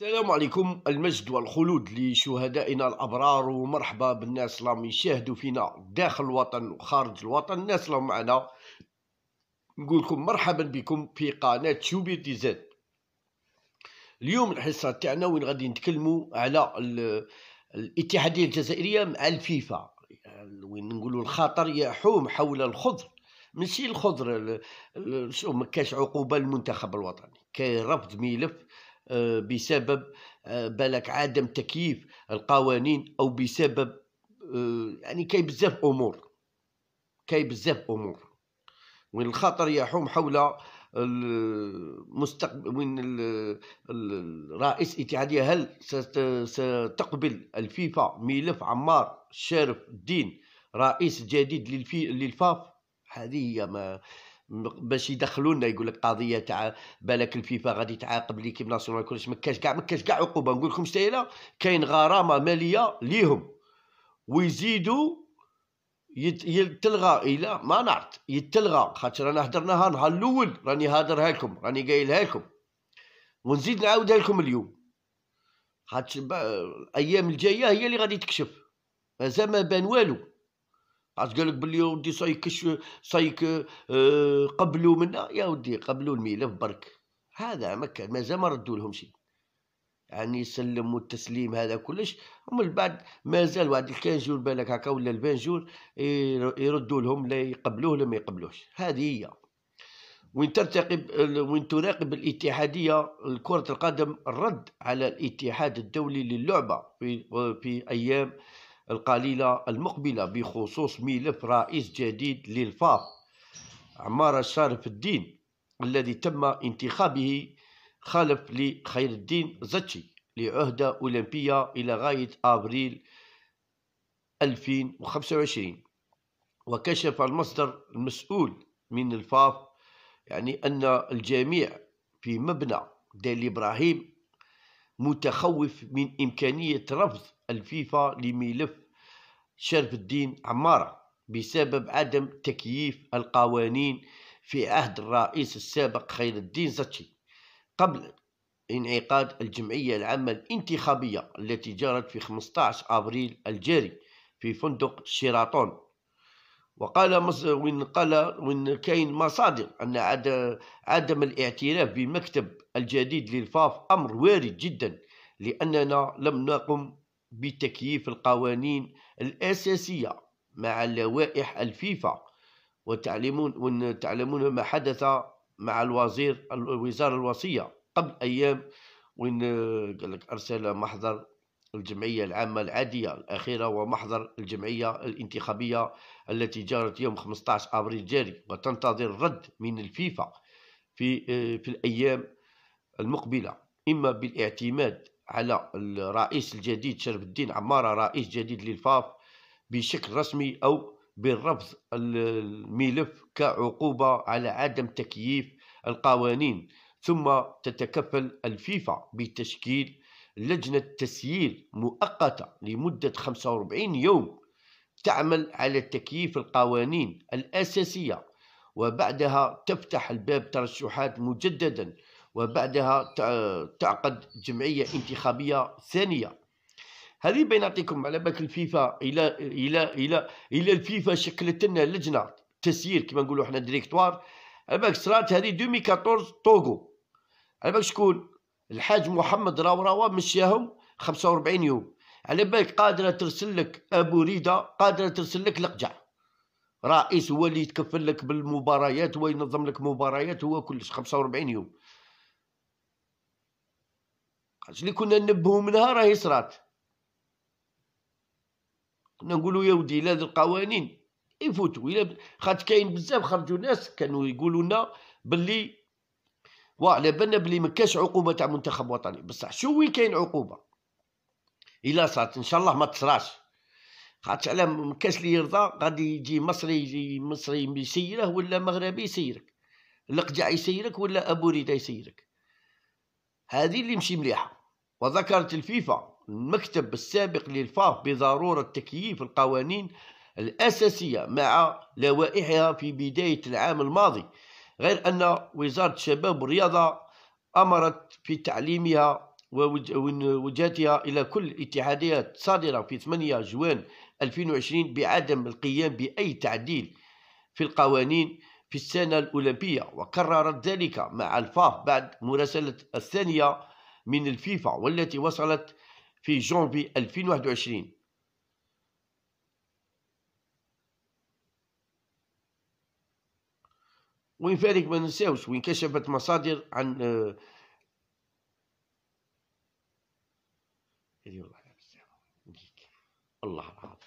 السلام عليكم المجد والخلود لشهدائنا الابرار ومرحبا بالناس اللي راهم يشاهدوا فينا داخل الوطن وخارج الوطن الناس اللي معنا نقول لكم مرحبا بكم في قناه شوبي دي زاد اليوم الحصه تاعنا وين غادي نتكلموا على الاتحاديه الجزائريه مع الفيفا وين نقولوا الخطر يحوم حول الخضر ماشي الخضر شو ما كاش عقوبه للمنتخب الوطني كاين رفض ملف آه، بسبب آه، بالك عدم تكييف القوانين او بسبب آه، يعني كاين بزاف امور كاين بزاف امور وين الخطر يحوم حول المستقبل وين الرئيس الاتحاديه هل ستقبل الفيفا ملف عمار شارف الدين رئيس جديد للفاف هذه هي ما باش يدخلوا لنا يقول لك قضيه تاع بالك الفيفا غادي تعاقب ليكيب ناسيونال كلش ما كاش كاع ما كاش كاع عقوبه نقول لكم شتايله كاين غرامه ماليه ليهم ويزيدوا يتلغى الى ما نعرف يتلغى خاطر رانا هدرناها نهار الاول راني هادرها لكم راني قايلها لكم ونزيد نعاودها لكم اليوم خاطر الايام الجايه هي اللي غادي تكشف مازال ما بان والو عاد قالك بلي ودي صايك صايك آه، قبلوا منا يا ودي قبلوا الملف برك هذا ما كان مازال ما ردوا لهم شيء يعني يسلموا التسليم هذا كلش ومن بعد مازال واحد الكان جور بالك هكا ولا البان جور يردوا لهم لا يقبلوه لا ما يقبلوش هذه هي وين ترتقب وين تراقب الاتحاديه كره القدم الرد على الاتحاد الدولي للعبه في, في ايام القليلة المقبلة بخصوص ملف رئيس جديد للفاف عمارة شارف الدين الذي تم انتخابه خلف لخير الدين زتشي لعهدة أولمبية إلى غاية أبريل 2025 وكشف المصدر المسؤول من الفاف يعني أن الجميع في مبنى ديال إبراهيم متخوف من إمكانية رفض الفيفا لملف شرف الدين عمارة بسبب عدم تكييف القوانين في عهد الرئيس السابق خير الدين زتشي قبل انعقاد الجمعية العامة الانتخابية التي جرت في 15 أبريل الجاري في فندق شيراتون وقال مص... وإن قال وإن كاين مصادر أن عدم, عدم الاعتراف بمكتب الجديد للفاف أمر وارد جدا لأننا لم نقم بتكييف القوانين الأساسية مع لوائح الفيفا وتعلمون تعلمون ما حدث مع الوزير الوزارة الوصية قبل أيام وين قال لك أرسل محضر الجمعية العامة العادية الأخيرة ومحضر الجمعية الانتخابية التي جرت يوم 15 أبريل الجاري وتنتظر رد من الفيفا في في الأيام المقبلة إما بالاعتماد على الرئيس الجديد شرف الدين عمارة رئيس جديد للفاف بشكل رسمي أو بالرفض الملف كعقوبة على عدم تكييف القوانين ثم تتكفل الفيفا بتشكيل لجنة تسيير مؤقتة لمدة 45 يوم تعمل على تكييف القوانين الأساسية وبعدها تفتح الباب ترشحات مجددا وبعدها تعقد جمعية انتخابية ثانية هذه بنعطيكم على بالك الفيفا الى الى الى الى الفيفا شكلت لنا لجنه تسيير كما نقولوا حنا ديريكتوار على بالك صرات هذه 2014 طوغو على بالك شكون الحاج محمد راوراوا مشياهم 45 يوم على بالك قادره ترسل لك ابو ريده قادره ترسل لك لقجع رئيس هو اللي يتكفل لك بالمباريات هو ينظم لك مباريات هو كلش 45 يوم خاطرش اللي كنا ننبهو منها راهي صرات كنا نقولوا يا ودي لهاد القوانين يفوتوا الا خاطر كاين بزاف خرجوا ناس كانوا يقولوا لنا باللي وعلى بالنا بلي مكاش عقوبه تاع منتخب وطني بصح شو وين كاين عقوبه الا صارت ان شاء الله ما تصراش خاطر على مكاش اللي يرضى غادي يجي مصري يجي مصري يسيره ولا مغربي يسيرك القجع يسيرك ولا ابو ريده يسيرك هذه اللي مشي مليحه وذكرت الفيفا المكتب السابق للفاف بضرورة تكييف القوانين الأساسية مع لوائحها في بداية العام الماضي غير أن وزارة الشباب والرياضة أمرت في تعليمها ووجهتها إلى كل الاتحاديات الصادرة في 8 جوان 2020 بعدم القيام بأي تعديل في القوانين في السنة الأولمبية وكررت ذلك مع الفاف بعد مراسلة الثانية من الفيفا والتي وصلت في جونفي 2021 وين فارق ما ننساوش وين كشفت مصادر عن آه، هذه والله الله العظيم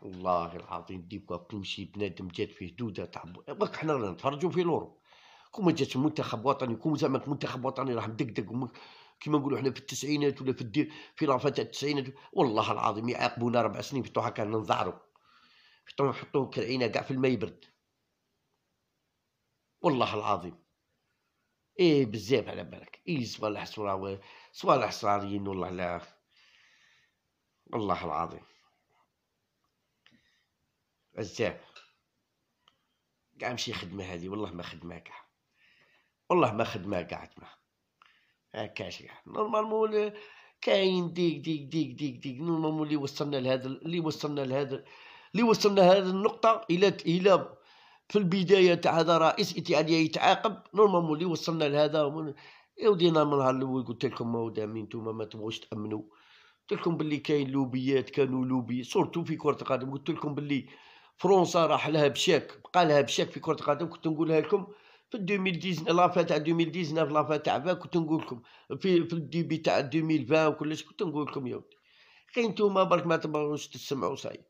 والله العظيم ديبقى تمشي بنادم جات فيه دوده تعب وقت حنا نتفرجوا في لورو كون ما جاتش منتخب وطني كون زعما منتخب وطني راه مدقدق كيما نقولوا حنا في التسعينات ولا في الدي في لافا تاع التسعينات والله العظيم يعاقبونا ربع سنين يحطوا هكا ننزعروا يحطوا نحطوا كرعينا كاع في الماء يبرد والله العظيم ايه بزاف على بالك ايه صوالح صراوي صوالح صاريين والله لا والله العظيم بزاف كاع مشي خدمه هذه والله ما خدمه كاع والله ما خدمه قاعد معه هكاش نورمالمون كاين ديك ديك ديك ديك ديك نورمالمون اللي وصلنا لهذا اللي وصلنا لهذا اللي وصلنا لهذه النقطه الى الى في البدايه تاع هذا رئيس اتحاديه يتعاقب نورمالمون اللي وصلنا لهذا يا ودينا من نهار الاول قلت لكم ما دامين نتوما ما تبغوش تامنوا قلت لكم باللي كاين لوبيات كانوا لوبي سورتو في كره القدم قلت لكم باللي فرنسا راح لها بشاك بقى لها بشاك في كره القدم كنت نقولها لكم في 2019 لافا تاع 2019 لافا تاع 20 كنت نقول لكم في في الديبي تاع 2020 وكلش كنت نقول لكم يا ودي كاين نتوما برك ما تبغوش تسمعوا صايد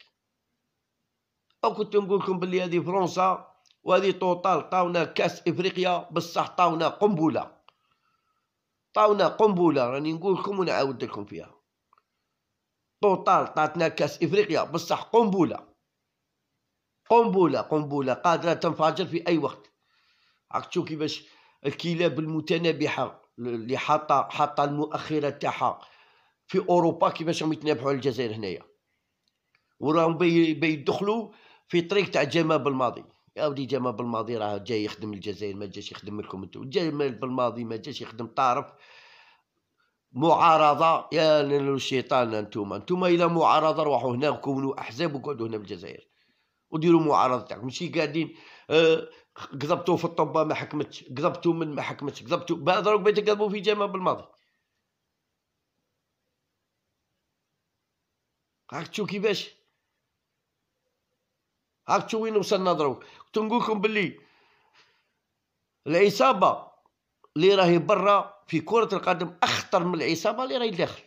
او كنت نقول لكم بلي هذه فرنسا وهذه توتال طاونا كاس افريقيا بصح طاونا قنبله طاونا قنبله راني نقول لكم ونعاود لكم فيها توتال طاتنا كاس افريقيا بصح قنبله قنبله قنبله قادره تنفجر في اي وقت عرفتوا كيفاش الكلاب المتنابحه اللي حاطه حاطه المؤخره تاعها في اوروبا كيفاش راهم يتنابحوا على الجزائر هنايا وراهم بيدخلوا في طريق تاع جمال بالماضي يا ودي جمال بالماضي راه جاي يخدم الجزائر ما جاش يخدم لكم انتو جمال بالماضي ما جاش يخدم طارف معارضه يا للشيطان انتوما انتوما الى معارضه روحوا هنا كونوا احزاب وقعدوا هنا بالجزائر وديروا معارضه تاعكم ماشي قاعدين قذبتو في الطبه ما حكمتش قذبتو من ما حكمتش قذبتو بهضروا بيت قذبوا في جامع بالماضي هاك تشوف كيفاش هاك تشوف وين وصلنا دروك كنت نقول لكم باللي العصابه اللي راهي برا في كره القدم اخطر من العصابه اللي راهي داخل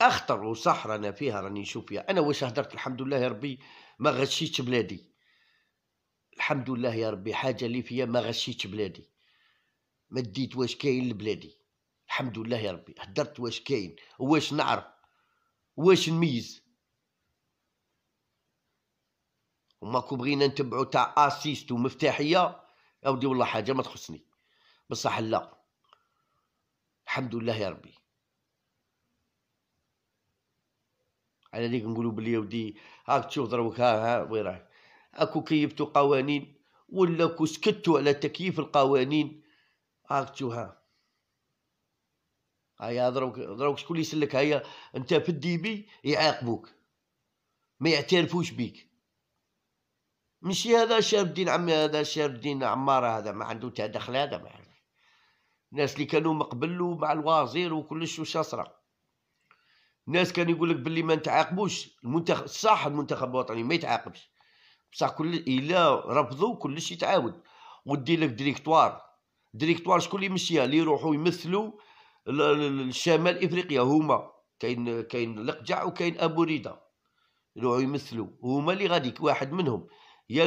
اخطر وصح رانا فيها راني نشوف فيها انا واش هدرت الحمد لله يا ربي ما غشيتش بلادي الحمد لله يا ربي حاجه اللي فيا ما غشيتش بلادي ما ديت واش كاين لبلادي الحمد لله يا ربي هدرت واش كاين واش نعرف واش نميز وماكو بغينا نتبعو تاع اسيست ومفتاحيه اودي والله حاجه ما تخصني بصح لا الحمد لله يا ربي على ذيك نقولوا بلي ودي هاك تشوف دروك ها ها وين راك اكو كيبتو قوانين ولا كو سكتو على تكييف القوانين عرفتوها هيا ضروك ضروك شكون اللي يسلك هيا انت في الديبي يعاقبوك ما يعترفوش بيك مشي هذا شاب الدين عمي هذا شاب الدين عمار هذا ما عنده دخل هذا ما عارف الناس اللي كانوا مقبلو مع الوزير وكلش وش اصرا الناس كان يقول لك ما نتعاقبوش المنتخب صح المنتخب الوطني ما يتعاقبش بصح كل الا رفضوا كلش يتعاود ودي لك ديريكتوار ديريكتوار شكون اللي يمشيها اللي يروحوا يمثلوا الشمال افريقيا هما كاين كاين لقجع وكاين ابو ريده يروحوا يمثلوا هما اللي غادي واحد منهم يا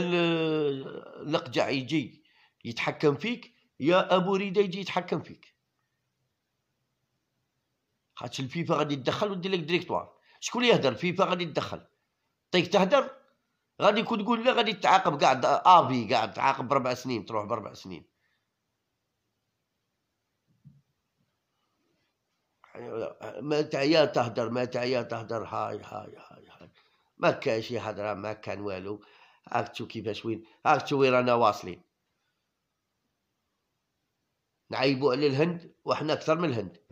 لقجع يجي يتحكم فيك يا ابو ريده يجي يتحكم فيك خاطش الفيفا غادي تدخل ودي لك ديريكتوار شكون اللي يهدر الفيفا غادي تدخل طيب تهدر غادي كون تقول لا غادي تعاقب قاعد افي آه، قاعد تعاقب بربع سنين تروح بربع سنين ما تعيا تهدر ما تعيا تهدر هاي هاي هاي هاي ما كان شي هضره ما كان والو هاك تشوف كيفاش وين هاك تشوف وين رانا واصلين نعيبوا على الهند وحنا اكثر من الهند